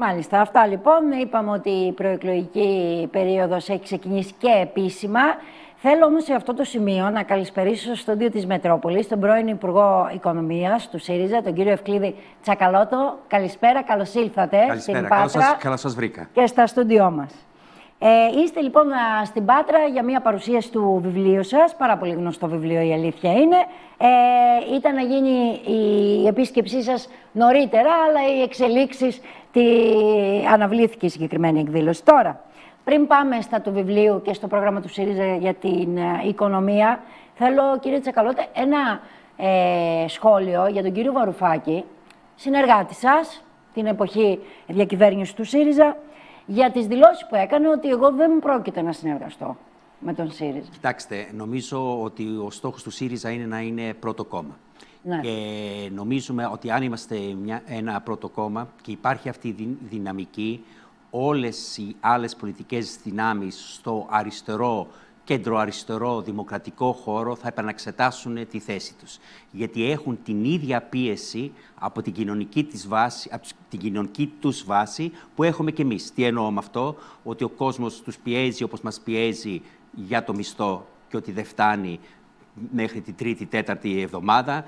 Μάλιστα. Αυτά λοιπόν. Είπαμε ότι η προεκλογική περίοδος έχει ξεκινήσει και επίσημα. Θέλω όμως σε αυτό το σημείο να καλησπερίσω στο στούντιο της Μετρόπολης τον πρώην Υπουργό Οικονομίας του ΣΥΡΙΖΑ, τον κύριο Ευκλήδη Τσακαλώτο. Καλησπέρα, καλώς ήλθατε Καλησπέρα, στην Πάτρα σας, καλώς σας βρήκα. και στα στοντιό μας. Ε, είστε λοιπόν στην Πάτρα για μια παρουσίαση του βιβλίου σας, πάρα πολύ γνωστό βιβλίο η αλήθεια είναι. Ε, ήταν να γίνει η επίσκεψή σας νωρίτερα, αλλά οι εξελίξεις γιατί αναβλήθηκε η συγκεκριμένη εκδήλωση. Τώρα, πριν πάμε στα του βιβλίου και στο πρόγραμμα του ΣΥΡΙΖΑ για την ε, οικονομία, θέλω, κύριε Τσακαλώτε, ένα ε, σχόλιο για τον κύριο Βαρουφάκη, συνεργάτη σας, την εποχή διακυβέρνησης του ΣΥΡΙΖΑ, για τις δηλώσεις που έκανε ότι εγώ δεν πρόκειται να συνεργαστώ με τον ΣΥΡΙΖΑ. Κοιτάξτε, νομίζω ότι ο στόχος του ΣΥΡΙΖΑ είναι να είναι πρώτο κόμμα. Ναι. νομίζουμε ότι αν είμαστε μια, ένα πρώτο κόμμα και υπάρχει αυτή η δυναμική, όλες οι άλλες πολιτικές δυνάμεις στο αριστερό, κέντρο-αριστερό, δημοκρατικό χώρο θα επαναξετάσουν τη θέση τους. Γιατί έχουν την ίδια πίεση από την κοινωνική, της βάση, τους βάση που έχουμε και εμείς. Τι εννοώ με αυτό, ότι ο κόσμος τους πιέζει όπως μας πιέζει για το μισθό και ότι δεν φτάνει μέχρι την τρίτη, τέταρτη εβδομάδα,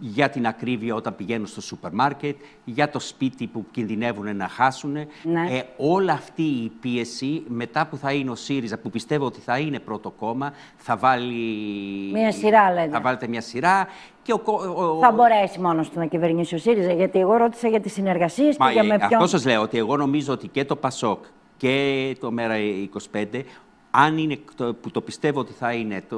για την ακρίβεια όταν πηγαίνουν στο σούπερ μάρκετ, για το σπίτι που κινδυνεύουν να χάσουν. Ναι. Ε, όλη αυτή η πίεση, μετά που θα είναι ο ΣΥΡΙΖΑ, που πιστεύω ότι θα είναι πρώτο κόμμα, θα βάλει... Μια σειρά, λέτε. Θα βάλετε μια σειρά. Και ο... Θα μπορέσει μόνος του να κυβερνήσει ο ΣΥΡΙΖΑ, γιατί εγώ ρώτησα για τις συνεργασίες και για με ε, ποιον... Αυτός σας λέω, ότι εγώ νομίζω ότι και το ΠΑΣΟΚ και το ΜΕΡΑ25 αν είναι, το, που το πιστεύω ότι θα είναι το,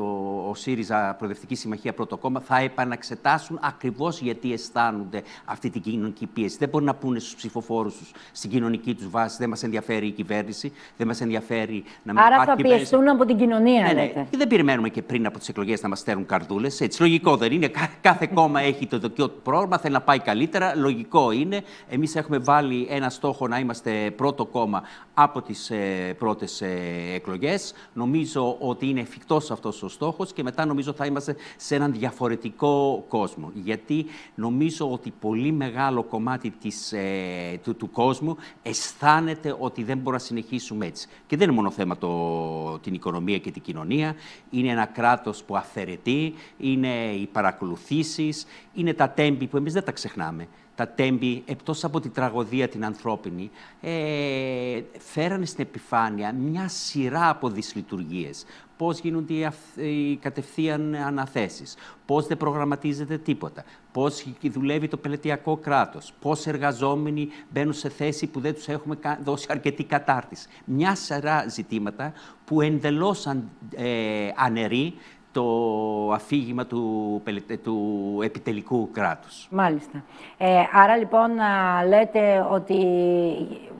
ο ΣΥΡΙΖΑ Προοδευτική Συμμαχία Πρώτο Κόμμα, θα επαναξετάσουν ακριβώς γιατί αισθάνονται αυτή την κοινωνική πίεση. Δεν μπορούν να πούνε στους ψηφοφόρους τους στην κοινωνική τους βάση, δεν μας ενδιαφέρει η κυβέρνηση, δεν μας ενδιαφέρει να μην Άρα θα πιεστούν από την κοινωνία, ναι. ναι. Και δεν περιμένουμε και πριν από τις εκλογές να μας στέλνουν καρδούλες. Έτσι, λογικό δεν είναι. Κάθε κόμμα έχει το δοκιό του πρόγραμμα, θέλει να πάει καλύτερα. Λογικό είναι. Εμείς έχουμε βάλει ένα στόχο να είμαστε πρώτο κόμμα από τις ε, πρώτες εκλογέ νομίζω ότι είναι εφικτός αυτός ο στόχος και μετά νομίζω θα είμαστε σε έναν διαφορετικό κόσμο. Γιατί νομίζω ότι πολύ μεγάλο κομμάτι της, ε, του, του, κόσμου αισθάνεται ότι δεν μπορούμε να συνεχίσουμε έτσι. Και δεν είναι μόνο θέμα το, την οικονομία και την κοινωνία. Είναι ένα κράτος που αφαιρετεί, είναι οι παρακολουθήσεις, είναι τα τέμπη που εμείς δεν τα ξεχνάμε τα τέμπη, εκτός από την τραγωδία την ανθρώπινη, ε, φέρανε στην επιφάνεια μια σειρά από δυσλειτουργίες. Πώς γίνονται οι, αυ... Ε, κατευθείαν αναθέσεις, πώς δεν προγραμματίζεται τίποτα, πώς δουλεύει το πελετειακό κράτος, πώς εργαζόμενοι μπαίνουν σε θέση που δεν τους έχουμε δώσει αρκετή κατάρτιση. Μια σειρά ζητήματα που εντελώς αν... Ε, αναιρεί το αφήγημα του, του επιτελικού κράτους. Μάλιστα. Ε, άρα λοιπόν λέτε ότι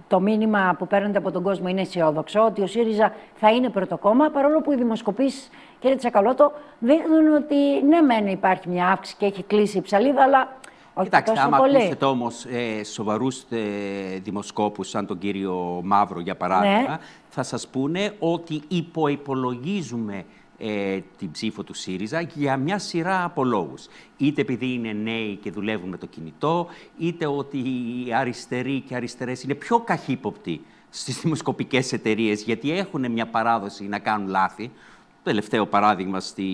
το μήνυμα που παίρνετε από τον κόσμο είναι αισιόδοξο, ότι ο ΣΥΡΙΖΑ θα είναι πρωτοκόμμα, παρόλο που οι δημοσκοπήσεις, κύριε Τσακαλώτο, δείχνουν ότι ναι μένει υπάρχει μια αύξηση και έχει κλείσει η ψαλίδα, αλλά όχι Κοιτάξτε, άμα πολύ. ακούσετε όμως ε, σοβαρούς ε, δημοσκόπους, σαν τον κύριο Μαύρο για παράδειγμα, ναι. θα σας πούνε ότι υποϋπολογίζουμε ε, την ψήφο του ΣΥΡΙΖΑ για μια σειρά από λόγους. Είτε επειδή είναι νέοι και δουλεύουν με το κινητό, είτε ότι οι αριστεροί και αριστερές είναι πιο καχύποπτοι στις δημοσκοπικές εταιρείες, γιατί έχουν μια παράδοση να κάνουν λάθη. Το τελευταίο παράδειγμα στη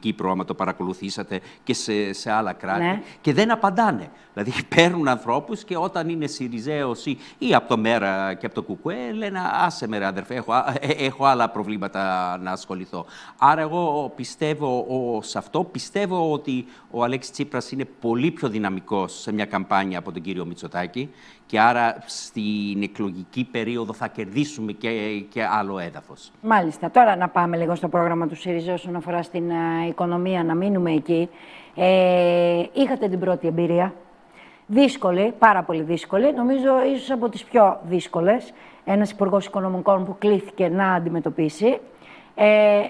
Κύπρο, άμα το παρακολουθήσατε, και σε, σε άλλα κράτη. Ναι. Και δεν απαντάνε. Δηλαδή παίρνουν ανθρώπους και όταν είναι Σιριζέος ή, από το Μέρα και από το Κουκουέ, λένε άσε με ρε αδερφέ, έχω, ε, έχω άλλα προβλήματα να ασχοληθώ. Άρα εγώ πιστεύω σε αυτό, πιστεύω ότι ο Αλέξης Τσίπρας είναι πολύ πιο δυναμικός σε μια καμπάνια από τον κύριο Μητσοτάκη και άρα στην εκλογική περίοδο θα κερδίσουμε και, και άλλο έδαφος. Μάλιστα. Τώρα να πάμε λίγο στο πρόγραμμα του ΣΥΡΙΖΑ όσον αφορά στην ε, οικονομία, να μείνουμε εκεί. Ε, είχατε την πρώτη εμπειρία. Δύσκολη, πάρα πολύ δύσκολη. Νομίζω ίσως από τις πιο δύσκολες. Ένας υπουργός οικονομικών που κλήθηκε να αντιμετωπίσει. Ε,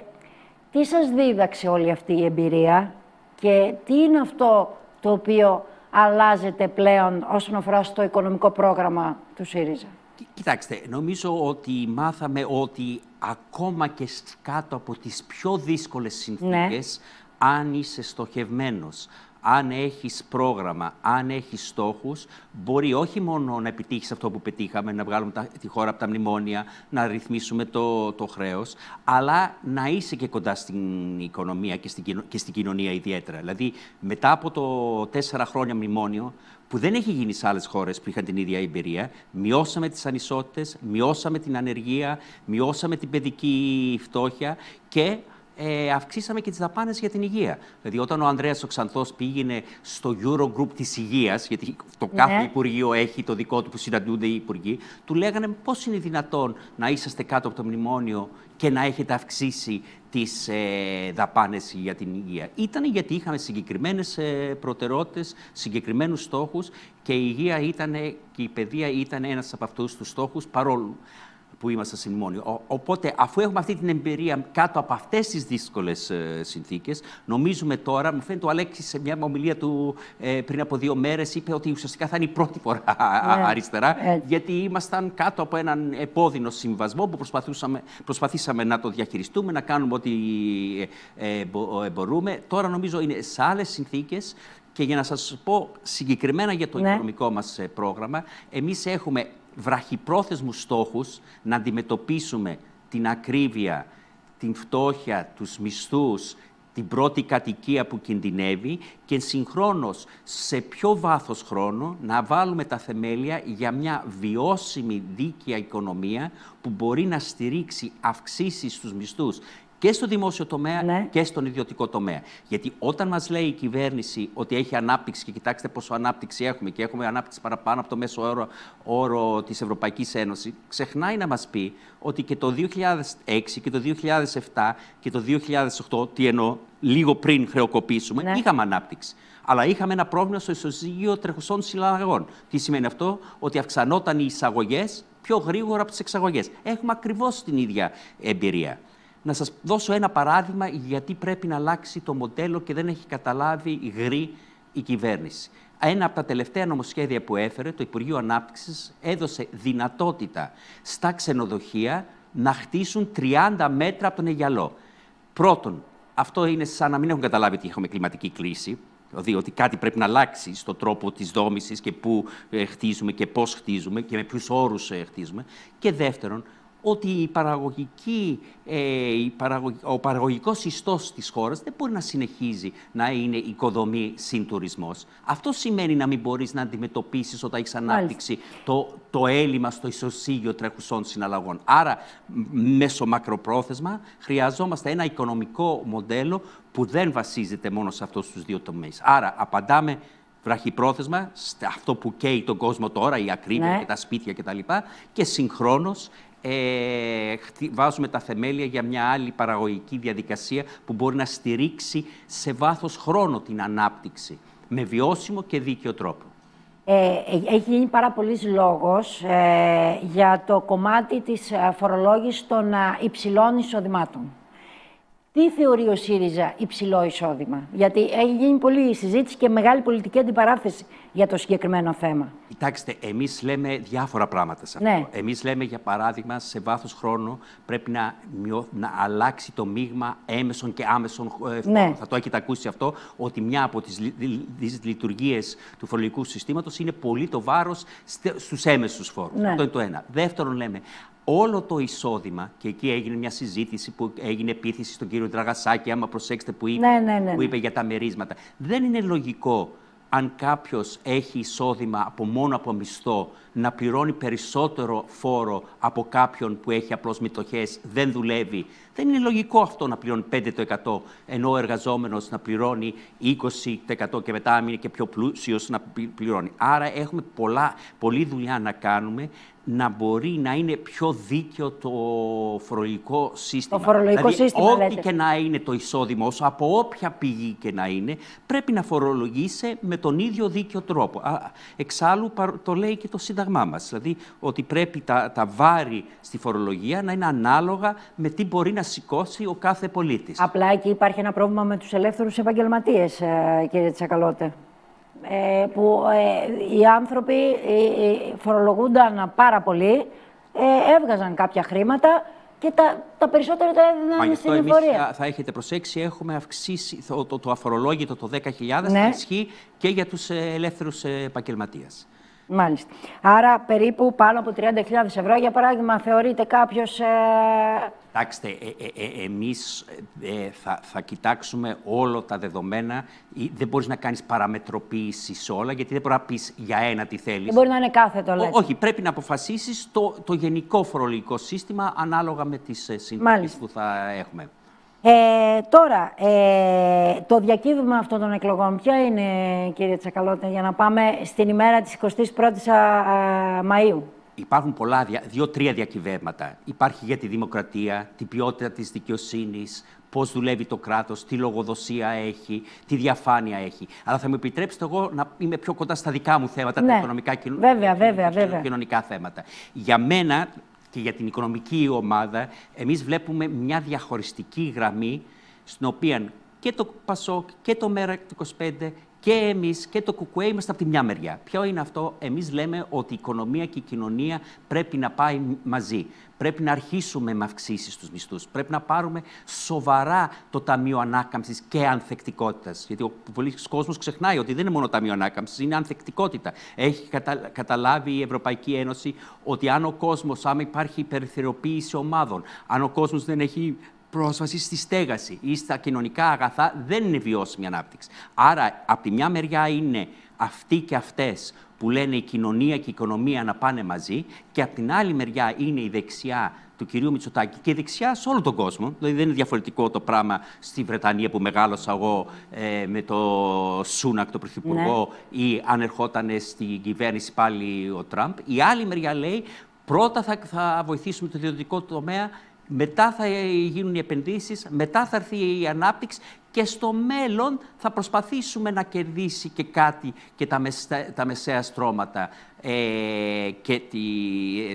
τι σας δίδαξε όλη αυτή η εμπειρία και τι είναι αυτό το οποίο αλλάζεται πλέον όσον αφορά στο οικονομικό πρόγραμμα του ΣΥΡΙΖΑ. Κοιτάξτε, νομίζω ότι μάθαμε ότι ακόμα και κάτω από τις πιο δύσκολες ναι. συνθήκες, ναι. αν είσαι στοχευμένος, αν έχεις πρόγραμμα, αν έχεις στόχους, μπορεί όχι μόνο να επιτύχεις αυτό που πετύχαμε, να βγάλουμε τη χώρα από τα μνημόνια, να ρυθμίσουμε το, το χρέος, αλλά να είσαι και κοντά στην οικονομία και στην, και στην κοινωνία ιδιαίτερα. Δηλαδή, μετά από το τέσσερα χρόνια μνημόνιο, που δεν έχει γίνει σε άλλες χώρες που είχαν την ίδια εμπειρία. Μειώσαμε τις ανισότητες, μειώσαμε την ανεργία, μειώσαμε την παιδική φτώχεια και ε, αυξήσαμε και τις δαπάνες για την υγεία. Δηλαδή, όταν ο Ανδρέας ο Ξανθός πήγαινε στο Eurogroup της Υγείας, γιατί το ναι. κάθε Υπουργείο έχει το δικό του που συναντούνται οι Υπουργοί, του λέγανε πώς είναι δυνατόν να είσαστε κάτω από το μνημόνιο και να έχετε αυξήσει τις ε, δαπάνες για την υγεία. Ήταν γιατί είχαμε συγκεκριμένες ε, προτεραιότητες, συγκεκριμένους στόχους και η υγεία ήταν και η παιδεία ήταν ένας από αυτούς τους στόχους, παρόλο που είμαστε σε Μόνη. Οπότε, αφού έχουμε αυτή την εμπειρία κάτω από αυτές τις δύσκολες συνθήκες, νομίζουμε τώρα, μου φαίνεται ο Αλέξης σε μια ομιλία του ε, πριν από δύο μέρες, είπε ότι ουσιαστικά θα είναι η πρώτη φορά ναι, αριστερά, γιατί ήμασταν κάτω από έναν επώδυνο συμβασμό που προσπαθούσαμε, προσπαθήσαμε να το διαχειριστούμε, να κάνουμε ό,τι ε, ε, μπορούμε. Τώρα νομίζω είναι σε άλλες συνθήκες και για να σας πω συγκεκριμένα για το ναι. οικονομικό μας πρόγραμμα, εμείς έχουμε βραχυπρόθεσμους στόχους να αντιμετωπίσουμε την ακρίβεια, την φτώχεια, τους μισθούς, την πρώτη κατοικία που κινδυνεύει και συγχρόνως σε πιο βάθος χρόνο να βάλουμε τα θεμέλια για μια βιώσιμη δίκαια οικονομία που μπορεί να στηρίξει αυξήσει στους μισθούς και στο δημόσιο τομέα ναι. και στον ιδιωτικό τομέα. Γιατί όταν μας λέει η κυβέρνηση ότι έχει ανάπτυξη και κοιτάξτε πόσο ανάπτυξη έχουμε και έχουμε ανάπτυξη παραπάνω από το μέσο όρο, όρο της Ευρωπαϊκής Ένωσης, ξεχνάει να μας πει ότι και το 2006 και το 2007 και το 2008, τι εννοώ, λίγο πριν χρεοκοπήσουμε, ναι. είχαμε ανάπτυξη. Αλλά είχαμε ένα πρόβλημα στο ισοζύγιο τρεχουσών συλλαγών. Τι σημαίνει αυτό, ότι αυξανόταν οι εισαγωγές πιο γρήγορα από τις εξαγωγές. Έχουμε ακριβώς την ίδια εμπειρία. Να σας δώσω ένα παράδειγμα γιατί πρέπει να αλλάξει το μοντέλο και δεν έχει καταλάβει γρή η κυβέρνηση. Ένα από τα τελευταία νομοσχέδια που έφερε, το Υπουργείο Ανάπτυξης έδωσε δυνατότητα στα ξενοδοχεία να χτίσουν 30 μέτρα από τον Αιγιαλό. Πρώτον, αυτό είναι σαν να μην έχουν καταλάβει ότι έχουμε κλιματική κρίση. διότι δηλαδή ότι κάτι πρέπει να αλλάξει στον τρόπο της δόμησης και πού ε, χτίζουμε και πώς χτίζουμε και με ποιους όρους ε, χτίζουμε. Και δεύτερον, ότι παραγωγική, ε, ο παραγωγικός ιστός της χώρας δεν μπορεί να συνεχίζει να είναι οικοδομή συν Αυτό σημαίνει να μην μπορείς να αντιμετωπίσεις όταν έχεις ανάπτυξη το, το έλλειμμα στο ισοσύγιο τρέχουσών συναλλαγών. Άρα, μέσω μακροπρόθεσμα, χρειαζόμαστε ένα οικονομικό μοντέλο που δεν βασίζεται μόνο σε αυτούς τους δύο τομείς. Άρα, απαντάμε βραχυπρόθεσμα, αυτό που καίει τον κόσμο τώρα, η ακρίβεια ναι. και τα σπίτια κτλ. Και, και ε, βάζουμε τα θεμέλια για μια άλλη παραγωγική διαδικασία που μπορεί να στηρίξει σε βάθος χρόνο την ανάπτυξη με βιώσιμο και δίκαιο τρόπο. Ε, ε έχει γίνει πάρα πολλής λόγος ε, για το κομμάτι της ε, φορολόγησης των υψηλών εισοδημάτων. Τι θεωρεί ο ΣΥΡΙΖΑ υψηλό εισόδημα, Γιατί έχει γίνει πολλή συζήτηση και μεγάλη πολιτική αντιπαράθεση για το συγκεκριμένο θέμα. Κοιτάξτε, εμείς λέμε διάφορα πράγματα σε αυτό. Ναι. Εμείς λέμε, για παράδειγμα, σε βάθος χρόνου πρέπει να, να αλλάξει το μείγμα έμεσων και άμεσων ε, ναι. Θα το έχετε ακούσει αυτό, ότι μια από τις λειτουργίες του φορολογικού συστήματος είναι πολύ το βάρος στους έμεσους φόρους. Ναι. Αυτό είναι το ένα. Δεύτερον, λέμε, όλο το εισόδημα, και εκεί έγινε μια συζήτηση που έγινε επίθεση στον κύριο Τραγασάκη, άμα προσέξτε που είπε, ναι, ναι, ναι, Που είπε για τα μερίσματα. Δεν είναι λογικό αν κάποιος έχει εισόδημα από μόνο από μισθό να πληρώνει περισσότερο φόρο από κάποιον που έχει απλώς μετοχέ, δεν δουλεύει. Δεν είναι λογικό αυτό να πληρώνει 5%, ενώ ο εργαζόμενος να πληρώνει 20% και μετά, αν είναι και πιο πλούσιος, να πληρώνει. Άρα έχουμε πολλά, πολλή δουλειά να κάνουμε να μπορεί να είναι πιο δίκαιο το φορολογικό σύστημα. Το φορολογικό δηλαδή, ό,τι και να είναι το εισόδημα, όσο από όποια πηγή και να είναι, πρέπει να φορολογήσει με τον ίδιο δίκαιο τρόπο. Εξάλλου το λέει και το συνταγματικό Σύνταγμά μας. Δηλαδή ότι πρέπει τα, τα βάρη στη φορολογία να είναι ανάλογα με τι μπορεί να σηκώσει ο κάθε πολίτης. Απλά εκεί υπάρχει ένα πρόβλημα με τους ελεύθερους επαγγελματίες, ε, κύριε Τσακαλώτε. Ε, που ε, οι άνθρωποι ε, ε φορολογούνταν πάρα πολύ, ε, έβγαζαν κάποια χρήματα και τα, τα περισσότερα τα έδιναν στην εμπορία. Θα, έχετε προσέξει, έχουμε αυξήσει το, το, το αφορολόγητο το 10.000, ναι. ισχύει και για τους ελεύθερους επαγγελματίες. Μάλιστα. Άρα περίπου πάνω από 30.000 ευρώ, για παράδειγμα, θεωρείται κάποιος. Ε... Κοιτάξτε, ε, ε, ε εμείς ε, θα, θα κοιτάξουμε όλα τα δεδομένα. Δεν μπορείς να κάνεις παραμετροποίηση σε όλα, γιατί δεν μπορείς να πεις για ένα τι θέλεις. Δεν μπορεί να είναι κάθετο, λέτε. Όχι, πρέπει να αποφασίσεις το, το γενικό φορολογικό σύστημα ανάλογα με τις ε, συνθήκες που θα έχουμε. Ε, τώρα, ε, το διακύβευμα αυτών των εκλογών, ποια είναι, κύριε Τσακαλώτα, για να πάμε στην ημέρα της 21ης Μαΐου. Υπάρχουν πολλά, δύο-τρία διακυβεύματα. Υπάρχει για τη δημοκρατία, την ποιότητα της δικαιοσύνης, πώς δουλεύει το κράτος, τι λογοδοσία έχει, τι διαφάνεια έχει. Αλλά θα μου επιτρέψετε εγώ να είμαι πιο κοντά στα δικά μου θέματα, τα ναι. οικονομικά και κοινωνικά θέματα. Για μένα, και για την οικονομική ομάδα, εμείς βλέπουμε μια διαχωριστική γραμμή στην οποία και το ΠΑΣΟΚ και το ΜΕΡΑ 25 και εμείς και το ΚΚΕ είμαστε από τη μια μεριά. Ποιο είναι αυτό, εμείς λέμε ότι η οικονομία και η κοινωνία πρέπει να πάει μαζί. Πρέπει να αρχίσουμε με αυξήσεις στους μισθούς. Πρέπει να πάρουμε σοβαρά το Ταμείο Ανάκαμψης και Ανθεκτικότητας. Γιατί ο πολλή κόσμος ξεχνάει ότι δεν είναι μόνο Ταμείο Ανάκαμψης, είναι ανθεκτικότητα. Έχει καταλάβει η Ευρωπαϊκή Ένωση ότι αν ο κόσμος, άμα υπάρχει υπερθεροποίηση ομάδων, αν ο κόσμος δεν έχει πρόσβαση στη στέγαση ή στα κοινωνικά αγαθά δεν είναι βιώσιμη ανάπτυξη. Άρα, από τη μια μεριά είναι αυτοί και αυτές που λένε η κοινωνία και η οικονομία να πάνε μαζί και από την άλλη μεριά είναι η δεξιά του κυρίου Μητσοτάκη και η δεξιά σε όλο τον κόσμο. Δηλαδή δεν είναι διαφορετικό το πράγμα στη Βρετανία που μεγάλωσα εγώ ε, με το Σούνακ, το Πρωθυπουργό, ναι. ή αν ερχόταν στην κυβέρνηση πάλι ο Τραμπ. Η άλλη μεριά λέει πρώτα θα, θα βοηθήσουμε το ιδιωτικό τομέα μετά θα γίνουν οι επενδύσεις, μετά θα έρθει η ανάπτυξη και στο μέλλον θα προσπαθήσουμε να κερδίσει και κάτι και τα, μεσαία, τα μεσαία στρώματα ε, και τη,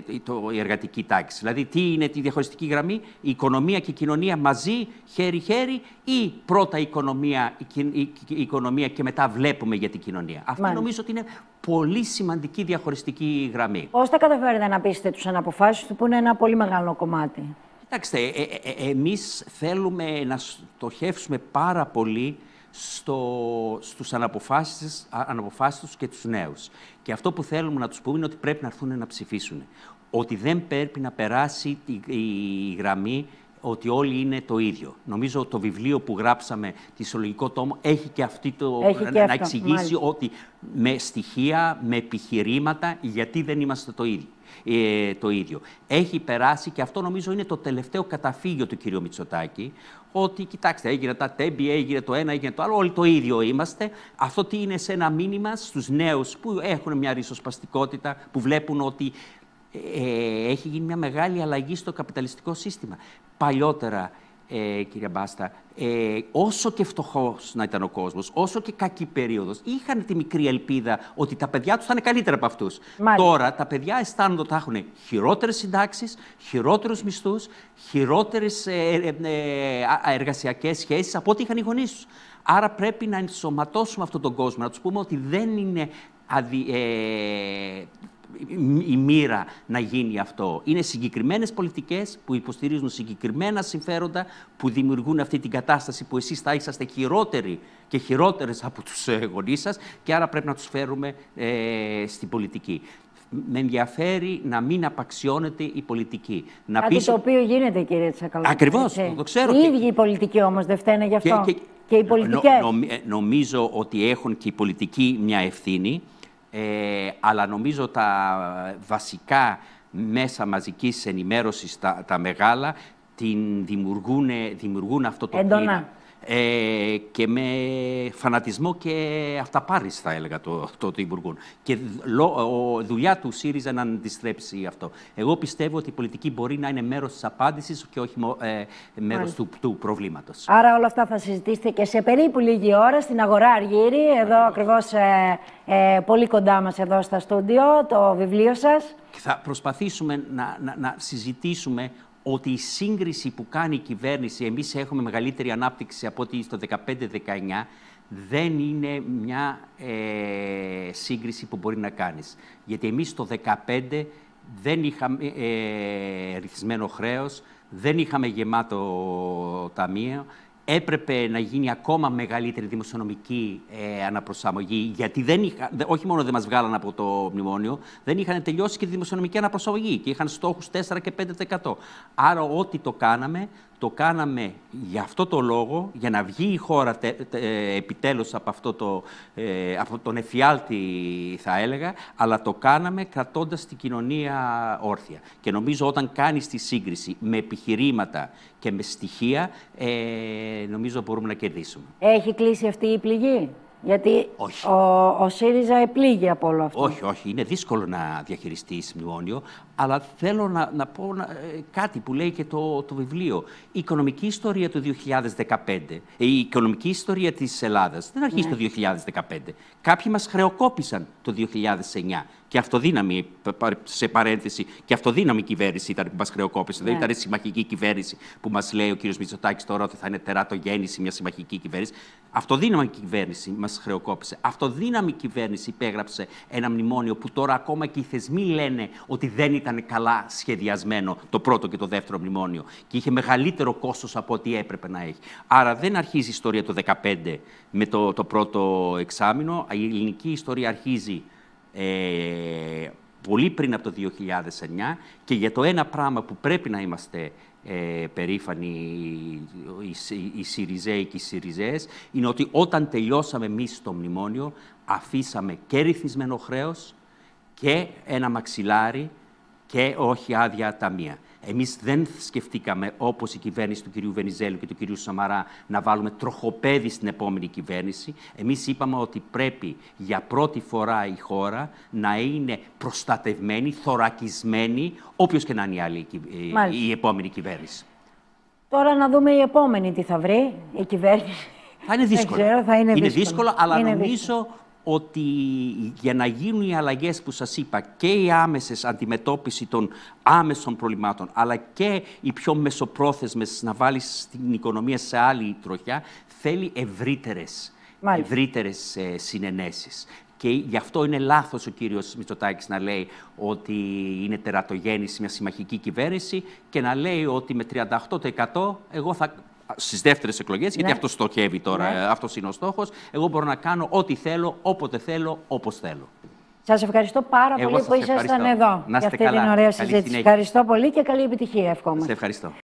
ε, το, η εργατική τάξη. Δηλαδή, τι είναι τη διαχωριστική γραμμή, η οικονομία και η κοινωνία μαζί, χέρι-χέρι ή πρώτα η οικονομία, η, οικονομία και μετά βλέπουμε για την κοινωνία. Αυτή νομίζω ότι είναι πολύ σημαντική διαχωριστική γραμμή. Πώς τα καταφέρετε να πείσετε τους αναποφάσεις του που είναι ένα πολύ μεγάλο κομμάτι. Κοιτάξτε, ε, ε, ε, εμείς θέλουμε να στοχεύσουμε πάρα πολύ στο, στους αναποφάσεις, αναποφάσιστους και τους νέους. Και αυτό που θέλουμε να τους πούμε είναι ότι πρέπει να έρθουν να ψηφίσουν. Ότι δεν πρέπει να περάσει η γραμμή ότι όλοι είναι το ίδιο. Νομίζω το βιβλίο που γράψαμε, τη τόμο, έχει και αυτή το έχει να, αυτό, εξηγήσει ότι με στοιχεία, με επιχειρήματα, γιατί δεν είμαστε το ίδιο. Ε, το ίδιο. Έχει περάσει και αυτό νομίζω είναι το τελευταίο καταφύγιο του κ. Μητσοτάκη, ότι κοιτάξτε, έγινε τα τέμπη, έγινε το ένα, έγινε το άλλο, όλοι το ίδιο είμαστε. Αυτό τι είναι σε ένα μήνυμα στους νέους που έχουν μια ρισοσπαστικότητα, που βλέπουν ότι ε, ε, έχει γίνει μια μεγάλη αλλαγή στο καπιταλιστικό σύστημα παλιότερα, ε, κυρία Μπάστα, ε, όσο και φτωχός να ήταν ο κόσμος, όσο και κακή περίοδος, είχαν τη μικρή ελπίδα ότι τα παιδιά τους θα είναι καλύτερα από αυτούς. Τώρα τα παιδιά αισθάνονται ότι θα έχουν χειρότερες συντάξεις, χειρότερους μισθούς, χειρότερες ε, ε, ε, ε εργασιακές σχέσεις από ό,τι είχαν οι γονείς τους. Άρα πρέπει να ενσωματώσουμε αυτόν τον κόσμο, να τους πούμε ότι δεν είναι αδι... Ε, η μοίρα να γίνει αυτό. Είναι συγκεκριμένες πολιτικές που υποστηρίζουν συγκεκριμένα συμφέροντα που δημιουργούν αυτή την κατάσταση που εσείς θα είσαστε χειρότεροι και χειρότερες από τους ε, γονείς σας και άρα πρέπει να τους φέρουμε ε, στην πολιτική. Με ενδιαφέρει να μην απαξιώνεται η πολιτική. Να Κάτι το οποίο γίνεται, κύριε Τσακαλώτο. Ακριβώ, το ξέρω. Οι ίδιοι οι πολιτικοί όμως δεν φταίνε γι' αυτό. Και, και... οι πολιτικέ. Νο, ε, νομίζω ότι έχουν και οι πολιτικοί μια ευθύνη. Ε, αλλά νομίζω τα βασικά μέσα μαζικής ενημέρωσης, τα, μεγάλα, την δημιουργούν, δημιουργούν αυτό το ε, και με φανατισμό και αυταπάρις θα έλεγα το, το, το Και ο, δουλειά του ΣΥΡΙΖΑ να αντιστρέψει αυτό. Εγώ πιστεύω ότι η πολιτική μπορεί να είναι μέρος της απάντησης και όχι ε, μέρος του, του προβλήματος. Άρα όλα αυτά θα συζητήσετε και σε περίπου λίγη ώρα στην Αγορά Αργύρη, εδώ ακριβώς ε, ε, πολύ κοντά μας εδώ στα στούντιο, το βιβλίο σας. Και θα προσπαθήσουμε να, να, να συζητήσουμε ότι η σύγκριση που κάνει η κυβέρνηση, εμείς έχουμε μεγαλύτερη ανάπτυξη από ότι στο 2015 19 δεν είναι μια ε, σύγκριση που μπορεί να κάνεις. Γιατί εμείς το 2015 δεν είχαμε ε, ρυθμισμένο χρέος, δεν είχαμε γεμάτο ταμείο, έπρεπε να γίνει ακόμα μεγαλύτερη δημοσιονομική ε, αναπροσαρμογή, γιατί δεν είχα, όχι μόνο δεν μας βγάλαν από το μνημόνιο, δεν είχαν τελειώσει και τη δημοσιονομική αναπροσαρμογή και είχαν στόχους 4 και 5%. Άρα, ό,τι το κάναμε το κάναμε για αυτό το λόγο, για να βγει η χώρα ε, επιτέλους από, αυτό το, ε, από τον εφιάλτη, θα έλεγα, αλλά το κάναμε κρατώντας την κοινωνία όρθια. Και νομίζω όταν κάνεις τη σύγκριση με επιχειρήματα και με στοιχεία, ε, νομίζω μπορούμε να κερδίσουμε. Έχει κλείσει αυτή η πληγή. Γιατί όχι. Ο, ο ΣΥΡΙΖΑ επλήγει από όλο αυτό. Όχι, όχι. Είναι δύσκολο να διαχειριστείς μνημόνιο, αλλά θέλω να, να πω να, ε, κάτι που λέει και το, το βιβλίο. Η οικονομική ιστορία του 2015, ε, η οικονομική ιστορία της Ελλάδας δεν αρχίζει ναι. το 2015. Κάποιοι μας χρεοκόπησαν το 2009 και αυτοδύναμη, ε, σε παρένθεση, και αυτοδύναμη κυβέρνηση ήταν που μας χρεοκόπησε. Δεν ναι. ήταν συμμαχική κυβέρνηση που μας λέει ο κ. Μητσοτάκης τώρα ότι θα είναι τεράτο γέννηση μια συμμαχική κυβέρνηση. Αυτοδύναμη κυβέρνηση μας χρεοκόπησε. Αυτοδύναμη κυβέρνηση υπέγραψε ένα μνημόνιο που τώρα ακόμα και οι θεσμοί λένε ότι δεν ήταν ήταν καλά σχεδιασμένο το πρώτο και το δεύτερο μνημόνιο και είχε μεγαλύτερο κόστος από ό,τι έπρεπε να έχει. Άρα δεν αρχίζει η ιστορία το 2015 με το, το πρώτο εξάμεινο. Η ελληνική ιστορία αρχίζει ε, πολύ πριν από το 2009 και για το ένα πράγμα που πρέπει να είμαστε ε, περήφανοι οι Συριζέοι και οι Συριζέες είναι ότι όταν τελειώσαμε εμείς το μνημόνιο αφήσαμε και ρυθμισμένο χρέος και ένα μαξιλάρι και όχι άδεια ταμεία. Εμείς δεν σκεφτήκαμε, όπως η κυβέρνηση του κυρίου Βενιζέλου και του κυρίου Σαμαρά, να βάλουμε τροχοπέδι στην επόμενη κυβέρνηση. Εμείς είπαμε ότι πρέπει για πρώτη φορά η χώρα να είναι προστατευμένη, θωρακισμένη, όποιος και να είναι η, άλλη, η επόμενη κυβέρνηση. Τώρα να δούμε η επόμενη τι θα βρει, η κυβέρνηση. Θα είναι δύσκολο. είναι, δύσκολο, αλλά νομίζω ότι για να γίνουν οι αλλαγές που σας είπα και η άμεση αντιμετώπιση των άμεσων προβλημάτων αλλά και οι πιο μεσοπρόθεσμες να βάλεις την οικονομία σε άλλη τροχιά θέλει ευρύτερες, ευρύτερες ε, συνενέσεις. Και γι' αυτό είναι λάθος ο κύριος Μητσοτάκης να λέει ότι είναι τερατογέννηση μια συμμαχική κυβέρνηση και να λέει ότι με 38% εγώ θα στις δεύτερες εκλογές, ναι. γιατί αυτό στοχεύει τώρα, ναι. Ε, αυτός είναι ο στόχος. Εγώ μπορώ να κάνω ό,τι θέλω, όποτε θέλω, όπως θέλω. Σας ευχαριστώ πάρα πολύ που ήσασταν εδώ. Να για αυτή την ωραία συζήτηση. Ευχαριστώ πολύ και καλή επιτυχία, ευχόμαστε. Σε ευχαριστώ.